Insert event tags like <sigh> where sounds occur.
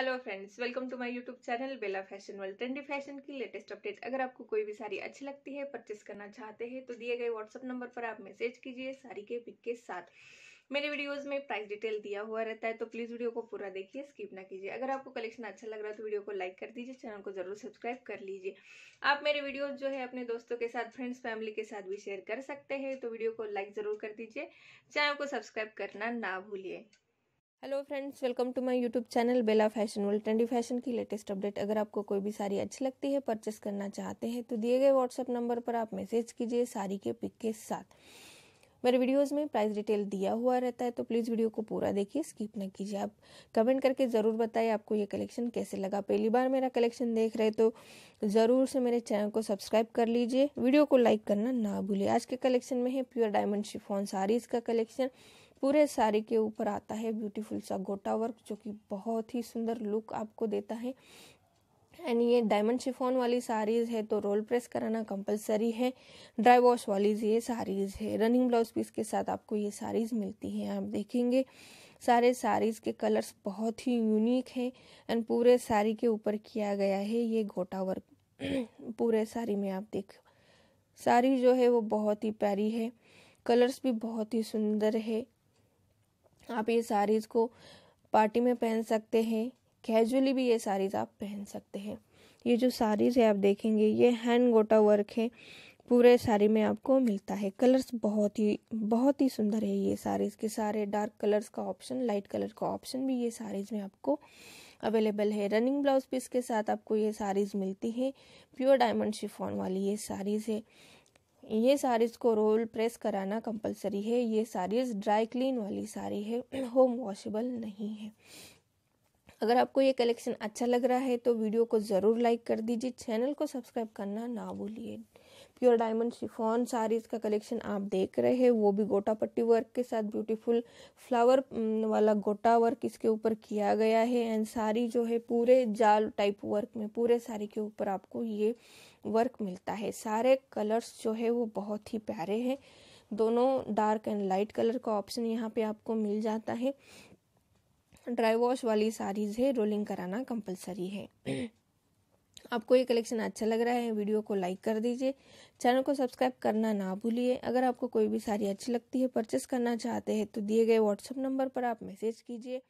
hello friends welcome to my YouTube channel Bela fashion world trendy fashion की latest update अगर आपको कोई भी साड़ी अच्छी लगती है परचेस करना चाहते हैं तो दिए गए व्हाट्सअप नंबर पर आप मैसेज कीजिए साड़ी के पिक के साथ मेरे वीडियोस में प्राइस डिटेल दिया हुआ रहता है तो प्लीज़ वीडियो को पूरा देखिए स्किप ना कीजिए अगर आपको कलेक्शन अच्छा लग रहा है तो वीडियो को लाइक कर दीजिए चैनल को जरूर सब्सक्राइब कर लीजिए आप मेरे वीडियोस जो है अपने दोस्तों के साथ फ्रेंड्स फैमिली के साथ भी शेयर कर सकते हैं तो वीडियो को लाइक ज़रूर कर दीजिए चैनल को सब्सक्राइब करना ना भूलिए hello friends welcome to my YouTube channel Bela fashion world trendy fashion की लेटेस्ट अपडेट अगर आपको कोई भी साड़ी अच्छी लगती है परचेस करना चाहते हैं तो दिए गए व्हाट्सअप नंबर पर आप मैसेज कीजिए साड़ी के पिक के साथ मेरे वीडियोस में प्राइस डिटेल दिया हुआ रहता है तो प्लीज़ वीडियो को पूरा देखिए स्किप ना कीजिए आप कमेंट करके ज़रूर बताइए आपको ये कलेक्शन कैसे लगा पहली बार मेरा कलेक्शन देख रहे तो ज़रूर से मेरे चैनल को सब्सक्राइब कर लीजिए वीडियो को लाइक करना ना भूलिए आज के कलेक्शन में है प्योर डायमंड शिफॉन साड़ीज़ का कलेक्शन पूरे साड़ी के ऊपर आता है ब्यूटीफुल सा गोटा वर्क जो कि बहुत ही सुंदर लुक आपको देता है एंड ये डायमंड शिफोन वाली साड़ीज़ है तो रोल प्रेस कराना कंपलसरी है ड्राई वॉश वाली ये साड़ीज़ है रनिंग ब्लाउज पीस के साथ आपको ये साड़ीज़ मिलती हैं आप देखेंगे सारे साड़ीज़ के कलर्स बहुत ही यूनिक हैं एंड पूरे साड़ी के ऊपर किया गया है ये गोटा वर्क <clears throat> पूरे साड़ी में आप देख साड़ी जो है वो बहुत ही प्यारी है कलर्स भी बहुत ही सुंदर है आप ये साड़ीज़ को पार्टी में पहन सकते हैं कैजुअली भी ये साड़ीज़ आप पहन सकते हैं ये जो साड़ीज़ है आप देखेंगे ये हैंड गोटा वर्क है पूरे साड़ी में आपको मिलता है कलर्स बहुत ही बहुत ही सुंदर है ये साड़ीज़ के सारे डार्क कलर्स का ऑप्शन लाइट कलर का ऑप्शन भी ये साड़ीज़ में आपको अवेलेबल है रनिंग ब्लाउज पीस के साथ आपको ये साड़ीज़ मिलती है प्योर डायमंड शिफॉन वाली ये साड़ीज़ है ये साड़ीज़ को रोल प्रेस कराना कंपलसरी है ये साड़ीज़ ड्राई क्लीन वाली साड़ी है होम <clears throat> वॉशेबल नहीं है अगर आपको ये कलेक्शन अच्छा लग रहा है तो वीडियो को ज़रूर लाइक कर दीजिए चैनल को सब्सक्राइब करना ना भूलिए प्योर डायमंड शिफॉन सारीज का कलेक्शन आप देख रहे हैं वो भी गोटा पट्टी वर्क के साथ ब्यूटीफुल फ्लावर वाला गोटा वर्क इसके ऊपर किया गया है एंड सारी जो है पूरे जाल टाइप वर्क में पूरे सारी के ऊपर आपको ये वर्क मिलता है सारे कलर्स जो है वो बहुत ही प्यारे हैं दोनों डार्क एंड लाइट कलर का ऑप्शन यहाँ पे आपको मिल जाता है ड्राई वॉश वाली साड़ीज़ है रोलिंग कराना कंपलसरी है आपको ये कलेक्शन अच्छा लग रहा है वीडियो को लाइक कर दीजिए चैनल को सब्सक्राइब करना ना भूलिए अगर आपको कोई भी साड़ी अच्छी लगती है परचेस करना चाहते हैं तो दिए गए व्हाट्सअप नंबर पर आप मैसेज कीजिए